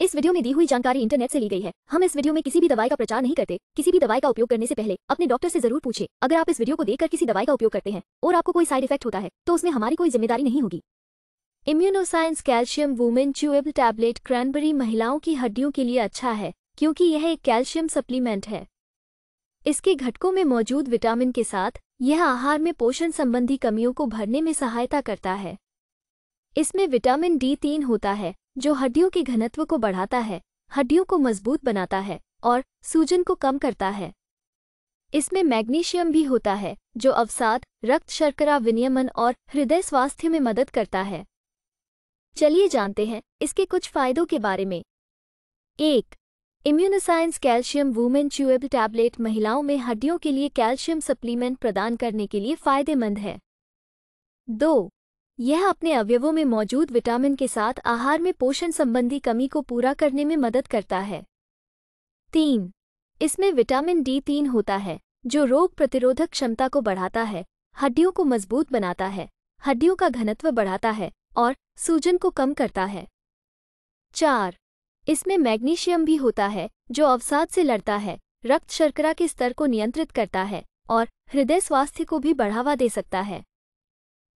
इस वीडियो में दी हुई जानकारी इंटरनेट से ली गई है हम इस वीडियो में किसी भी दवाई का प्रचार नहीं करते किसी भी दवाई का उपयोग करने से पहले अपने डॉक्टर से जरूर पूछे अगर आप इस वीडियो को देखकर किसी दवाई का उपयोग करते हैं और आपको कोई साइड इफेक्ट होता है तो उसमें हमारी कोई जिम्मेदारी नहीं होगी Immunoscience calcium women chewable tablet cranberry महिलाओं की हड्डियों के लिए अच्छा है क्योंकि यह एक कैल्शियम सप्लीमेंट है इसके घटकों में मौजूद विटामिन के साथ यह आहार में पोषण संबंधी कमियों को भरने में सहायता करता है इसमें विटामिन डी तीन होता है जो हड्डियों के घनत्व को बढ़ाता है हड्डियों को मजबूत बनाता है और सूजन को कम करता है इसमें मैग्नीशियम भी होता है जो अवसाद रक्त शर्करा विनियमन और हृदय स्वास्थ्य में मदद करता है चलिए जानते हैं इसके कुछ फायदों के बारे में एक Immunoscience calcium women chewable tablet महिलाओं में हड्डियों के लिए कैल्शियम सप्लीमेंट प्रदान करने के लिए फायदेमंद है दो यह अपने अवयवों में मौजूद विटामिन के साथ आहार में पोषण संबंधी कमी को पूरा करने में मदद करता है तीन इसमें विटामिन डी तीन होता है जो रोग प्रतिरोधक क्षमता को बढ़ाता है हड्डियों को मजबूत बनाता है हड्डियों का घनत्व बढ़ाता है और सूजन को कम करता है चार इसमें मैग्नीशियम भी होता है जो अवसाद से लड़ता है रक्त शर्करा के स्तर को नियंत्रित करता है और हृदय स्वास्थ्य को भी बढ़ावा दे सकता है